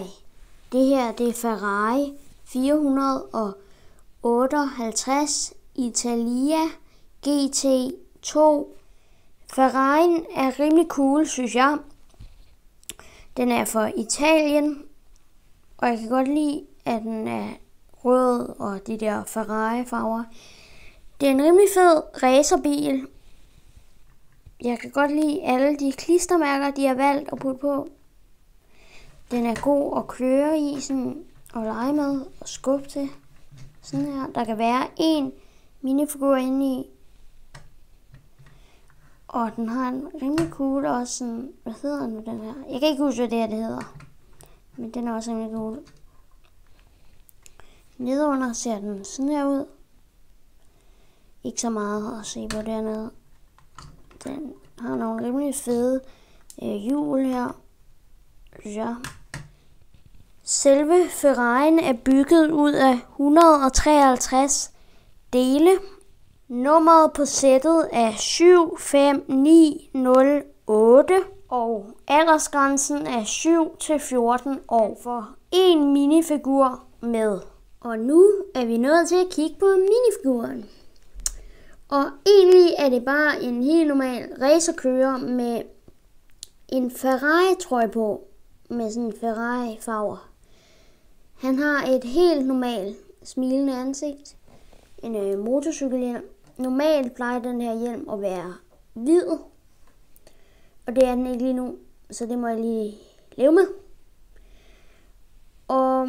Ferrari. Det her det er Ferrari 458 Italia GT2. Ferrari'en er rimelig cool, synes jeg. Den er fra Italien, og jeg kan godt lide, at den er rød og de der Ferrari-farver. Det er en rimelig fed racerbil. Jeg kan godt lide alle de klistermærker, de har valgt at putte på. Den er god at køre i sådan, og lege med og skubbe til. Sådan her. Der kan være en minifigur inde i. Og den har en rimelig cool og sådan, hvad hedder nu den her? Jeg kan ikke huske, hvad det her det hedder. Men den er også rimelig cool. Nedunder ser den sådan her ud. Ikke så meget at se på dernede. Den har nogle rimelig fede øh, hjul her. Ja. Selve Ferrari'en er bygget ud af 153 dele. Nummeret på sættet er 75908, og aldersgrænsen er 7 til 14 år for en minifigur med. Og nu er vi nået til at kigge på minifiguren. Og egentlig er det bare en helt normal racerkører med en Ferrari-trøje på, med sådan Ferrari-farver. Han har et helt normalt smilende ansigt, en øh, motorcykelhjelm. Normalt plejer den her hjelm at være hvid, og det er den ikke lige nu, så det må jeg lige leve med. Og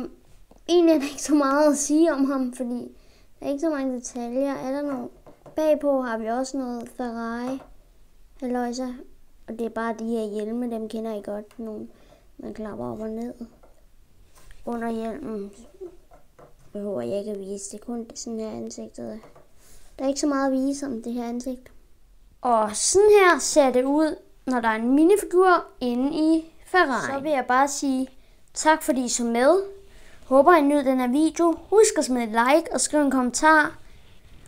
egentlig er der ikke så meget at sige om ham, fordi der er ikke så mange detaljer. Er der noget? Bagpå har vi også noget Ferrari haløjsa, og det er bare de her hjelme, dem kender I godt, nogle man klapper op og ned under hjelmen behøver jeg ikke at vise. Det er kun sådan her ansigtet. Der er ikke så meget at vise om det her ansigt. Og sådan her ser det ud, når der er en minifigur inde i Ferrari. Så vil jeg bare sige tak, fordi I så med. Håber I nød den her video. Husk at smide et like og skrive en kommentar.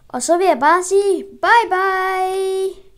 Og så vil jeg bare sige bye bye.